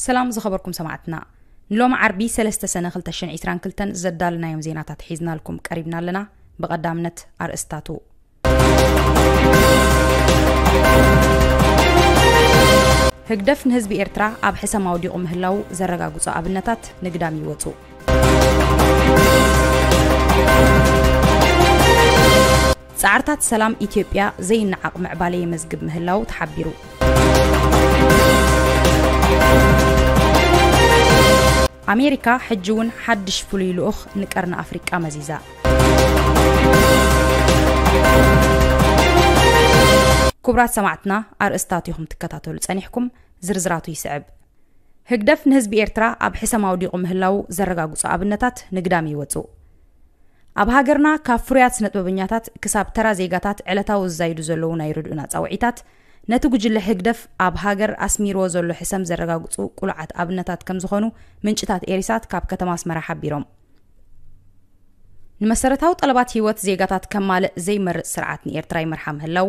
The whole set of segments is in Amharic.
سلام زخبركم سمعتنا نلوم عربي سلسته سنه خلت شن عيسران كلتن زدالنا يوم زينات تحيزنا لكم قريبنا لنا بقدامنت ارستاتو هكدف نهزب ارترا اب حسا ماودي ام هلاو زرقا قصا ابنتات نقدام يوتو سعرتات سلام ايتيوبيا زين عقم عبالي مزقب مهلاو تحبيرو ኣሜሪካ ሕጂ እውን ሓድሽ ፍሉይ ልኡኽ ንቀርኒ ኣፍሪቃ መዚዛ ክቡራት ሰማዕትና ኣርእስታት ኢኹም ትከታተሉ ፀኒሕኩም ዝርዝራቱ ይስዕብ ህግደፍ ንህዝቢ ኤርትራ ኣብ ሕሰም ኣውዲቑ ምህላው ዘረጋግፁ ኣብነታት ንግዳም ይወፁ ኣብ ሃገርና ካብ ፍሩያት ስነ ጥበበኛታት ክሳብ ተራ ዜጋታት ዕለታዊ ዝዛይዱ ዘለዉ ናይ ርድኡና ፀውዒታት ነቲ ጉጅለ ህግደፍ ኣብ ሃገር ኣስሚርዎ ዘሎ ሕሰም ዘረጋግፁ ቁልዓት ኣብነታት ከም ዝኾኑ ምንጭታት ኤሪሳት ካብ ከተማ ኣስመራ ሓቢሮም ንመሰረታዊ ጠለባት ሂወት ዜጋታት ከማልእ ዘይመርፅ ስርዓት ንኤርትራ ይመርሓ ምህላው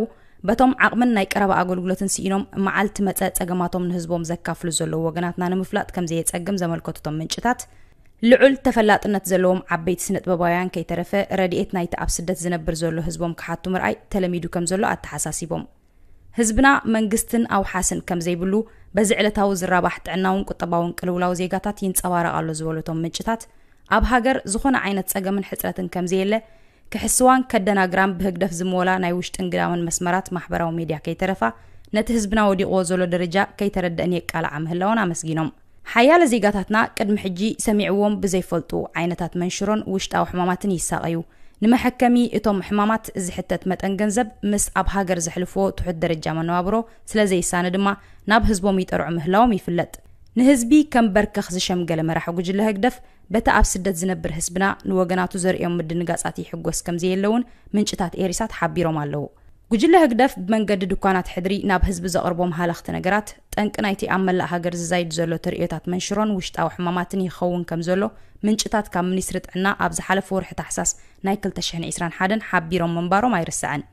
በቶም ዓቕምን ናይ ቀረባ ኣገልግሎትን ስኢኖም መዓልቲ መፀ ፀገማቶም ንህዝቦም ዘካፍሉ ዘለዉ ወገናትና ንምፍላጥ ከም ዘየፀግም ዘመልከትቶም ምንጭታት ልዑል ተፈላጥነት ዘለዎም ዓበይቲ ስነ ጥበባውያን ከይተረፈ ረድኤት ናይቲ ኣብ ስደት ዝነብር ዘሎ ህዝቦም ክሓቱ ምርኣይ ተለሚዱ ከም ዘሎ ኣተሓሳሲቦም ህዝብና መንግስትን ኣውሓስን ከም ዘይብሉ በዚ ዕለታዊ ዝራባሕ ጥዕናውን ቁጠባውን ቅልውላዊ ዜጋታት ይንፀባረቕ ኣሎ ዝበለቶም ምንጭታት ኣብ ሃገር ዝኾነ ዓይነት ፀገምን ሕፅረትን ከምዘየለ ክሕስዋን ከደናግራን ብህግደፍ ዝምወላ ናይ ውሽጥን ግዳምን መስመራት ማሕበራዊ ሚድያ ከይተረፋ ነቲ ህዝብና ወዲቕዎ ዘሎ ደረጃ ከይተረድአን የቃልዓ ምህላውን ኣመስጊኖም ሓያለ ዜጋታትና ቅድሚ ሕጂ ሰሚዕዎም ብዘይፈልጡ ዓይነታት መንሽሮን ውሽጣዊ ሕማማትን ይሳቀዩ ንመሐከሚ እቶም ሕማማት ዝሕተት መጠን ገንዘብ ምስ ኣብ ሃገር ዘሕልፍዎ ትሑት ደረጃ መነባብሮ ስለ ስለዘይሳነ ድማ ናብ ህዝቦም ይጠርዑ ምህላዎም ይፍለጥ ንህዝቢ ከም በርከኽ ዝሸምገለ መራሒ ጉጅለ ህግደፍ በቲ ኣብ ስደት ዝነብር ህዝብና ንወገናቱ ዘርእዮም ምድንጋጻት ይሕጐስ ከምዘየለ እውን ምንጭታት ኤሪሳት ሓቢሮም ኣለዉ ጉጅለ ህግደፍ ብመንገዲ ድኳናት ሕድሪ ናብ ህዝቢ ዘቕርቦም ሃለኽቲ ነገራት ጠንቂ ናይቲ ኣብ መላእ ሃገር ዝዛይድ ዘሎ ትርኢታት መንሽሮን ውሽጣዊ ሕማማትን ይኸውን ከም ዘሎ ምንጭታት ካብ ሚኒስትሪ ጥዕና ኣብ ዝሓለፈ ወርሒ ታሕሳስ ናይ 221 ሓቢሮም ምንባሮም ኣይርስዕን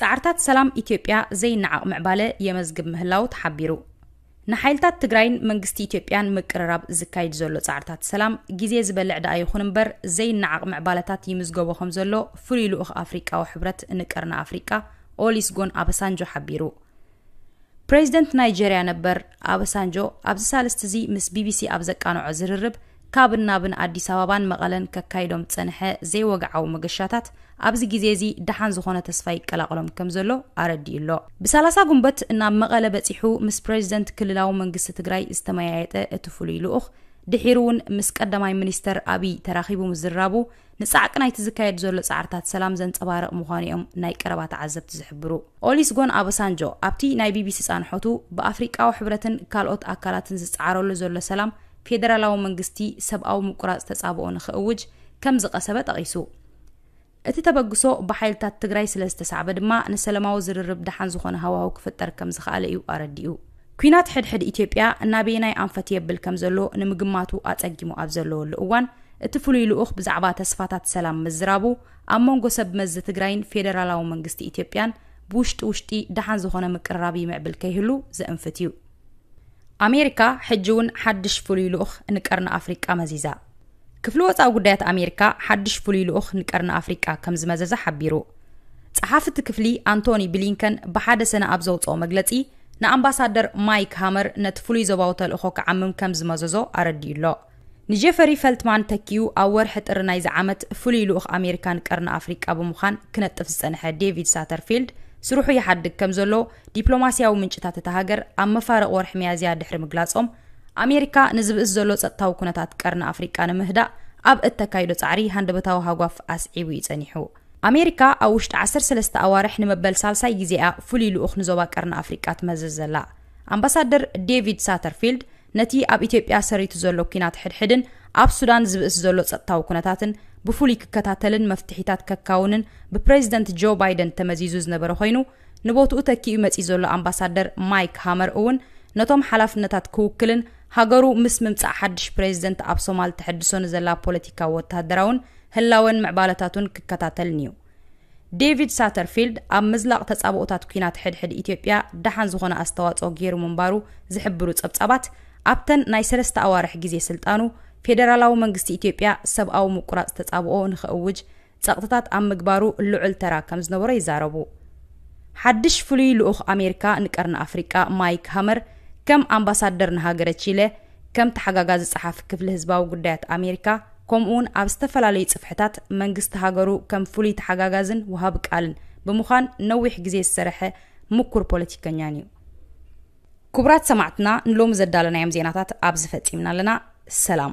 ፃዕርታት ሰላም ኢትዮጵያ ዘይነዓቕ ምዕባለ የመዝግብ ምህላው ተሓቢሩ ንሓይልታት ትግራይን መንግስቲ ኢትዮጵያን ምቅርራብ ዝካየድ ዘሎ ፃዕርታት ሰላም ግዜ ዝበልዕ ደኣ ይኹን እምበር ዘይነዓቕ ምዕባለታት ይምዝገቦ ከም ዘሎ ፍሉይ ልኡኽ ኣፍሪቃዊ ሕብረት ንቀርና ኣፍሪቃ ኦሊስጎን ኣበሳንጆ ሓቢሩ ፕሬዚደንት ናይጀርያ ነበር ኣበሳንጆ ኣብዚ ሳልስቲ እዚ ምስ ቢቢሲ ኣብ ዘቃንዖ ዝርርብ ካብን ናብን ኣዲስ ኣበባን መቐለን ከካይዶም ዝፀንሐ ዘይወግዓዊ መገሻታት ኣብዚ ግዜ እዚ ድሓን ዝኾነ ተስፋ ይቀላቕሎም ከም ዘሎ ኣረዲኡ ኣሎ ብሳላሳ ጉንበት ናብ መቐለ በፂሑ ምስ ፕሬዚደንት ክልላዊ መንግስቲ ትግራይ ዝተመያየጠ እቲ ፍሉይ ልኡኽ ድሒሩ እውን ምስ ቀዳማይ ሚኒስተር ኣብይ ተራኺቡ ምዝራቡ ንፃዕቂ ናይቲ ዝካየድ ዘሎ ፃዕርታት ሰላም ዘንፀባርቕ ምዃኑ እዮም ናይ ቀረባ ተዓዘብቲ ዝሕብሩ ጎን ኣበሳንጆ ኣብቲ ናይ ቢቢሲ ፃንሖቱ ብኣፍሪቃዊ ሕብረትን ካልኦት ኣካላትን ዝፀዓረሉ ዘሎ ሰላም ፌደራላዊ መንግስቲ ሰብኣዊ ምቁራፅ ተፃብኦ ንክእውጅ ከም ዝቐሰበ ጠቒሱ እቲ ተበግሶ ብሓይልታት ትግራይ ስለ ዝተሳዕበ ድማ ንሰለማዊ ዝርርብ ድሓን ዝኾነ ሃዋህ ክፍጠር ከም ዝኽኣለ እዩ ኣረዲኡ ኩናት ሕድሕድ ኢትዮጵያ እናበየናይ ኣንፈት የብል ከም ዘሎ ንምግማቱ ኣፀጊሙ ኣብ ዘለወሉ እዋን እቲ ፍሉይ ልኡኽ ብዛዕባ ተስፋታት ሰላም ምዝራቡ ኣብ መንጎ ሰብ መዚ ትግራይን ፌደራላዊ መንግስቲ ኢትዮጵያን ብውሽጢ ውሽጢ ድሓን ዝኾነ ምቅርራብ ይምዕብል ከይህሉ ዘእንፍት እዩ ኣሜሪካ ሕጂ እውን ሓድሽ ፍሉይ ልኡኽ ንቀርኒ ኣፍሪቃ መዚዛ ክፍሊ ወፃዊ ጉዳያት ኣሜሪካ ሓድሽ ፍሉይ ልኡኽ ንቀርኒ ኣፍሪቃ ከም ዝመዘዘ ሓቢሩ ፀሓፍቲ ክፍሊ ኣንቶኒ ብሊንከን ብሓደ ሰነ ኣብ ዘውፅኦ መግለፂ ንኣምባሳደር ማይክ ሃመር ነቲ ፍሉይ ዞባዊ ተልእኾ ክዓምም ከም ዝመዘዞ ኣረዲኡ ንጀፈሪ ፈልትማን ተኪዩ ኣብ ወርሒ ጥሪ ናይዚ ዓመት ፍሉይ ልኡኽ ኣሜሪካ ንቀርኒ ኣፍሪቃ ብምዃን ክነጥፍ ዝፀንሐ ዴቪድ ሳተርፊልድ ስሩሑ ይሓድግ ከም ዘሎ ዲፕሎማስያዊ ምንጭታት እታ ሃገር ኣብ መፋረቕ ወርሒ መያዝያ ድሕሪ ምግላጾም ኣሜሪካ ንዝብእስ ዘሎ ፀጥታዊ ኩነታት ቀርኒ ኣፍሪቃ ንምህዳእ ኣብ እተካይዶ ፃዕሪ ሃንደበታዊ ሃጓፍ ኣስዒቡ እዩ ኣሜሪካ ኣብ ውሽጢ 13 ኣዋርሕ ንመበል ሳልሳይ ግዜኣ ፍሉይ ልኡኽ ንዞባ ቀርኒ ኣፍሪቃ ትመዝዝ ዘላ ኣምባሳደር ዴቪድ ሳተርፊልድ ነቲ ኣብ ኢትዮጵያ ሰሪቱ ዘሎ ኩናት ሕድሕድን ኣብ ሱዳን ዝብእስ ዘሎ ፀጥታዊ ኩነታትን ብፍሉይ ክከታተልን መፍትሒታት ከካውንን ብፕሬዚደንት ጆ ባይደን ተመዚዙ ዝነበረ ኮይኑ ንቦትኡ ተኪኡ መጺእ ዘሎ ኣምባሳደር ማይክ ሃመር እውን ነቶም ሓላፍነታት ክውክልን ሃገሩ ምስ ምምፃእ ሓድሽ ፕሬዚደንት ኣብ ሶማል ተሐድሶ ንዘላ ፖለቲካዊ ወተሃደራውን ህላወን ምዕባለታቱን ክከታተልን እዩ ዴቪድ ሳተርፊልድ ኣብ ምዝላቕ ተጻብኦታት ኩናት ሕድሕድ ኢትዮጵያ ደሓን ዝኾነ ኣስተዋፅኦ ገይሩ ምንባሩ ዝሕብሩ ጸብጻባት ኣብተን ናይ ሰለስተ ኣዋርሒ ግዜ ስልጣኑ ፌደራላዊ መንግስቲ ኢትዮጵያ ሰብኣዊ ምቁራፅ ተጻብኦ ንኽእውጅ ጸቕጥታት ኣብ ምግባሩ ልዑል ተራ ከም ዝነበሮ ይዛረቡ ሓድሽ ፍሉይ ልኡኽ ኣሜሪካ ንቀርኒ ኣፍሪቃ ማይክ ሃመር ከም ኣምባሳደር ንሃገረ ቺለ ከም ተሓጋጋዚ ፀሓፊ ክፍሊ ህዝባዊ ጉዳያት ኣሜሪካ ከምኡ ውን ኣብ ዝተፈላለዩ ፅፍሕታት መንግስቲ ሃገሩ ከም ፍሉይ ተሓጋጋዝን ውሃብ ቃልን ብምዃን ነዊሕ ግዜ ዝሰርሐ ምኩር ፖለቲከኛን እዩ ክቡራት ሰማዕትና ንሎሚ ዘዳለናዮም ዜናታት ኣብ ፈፂምና ኣለና ሰላም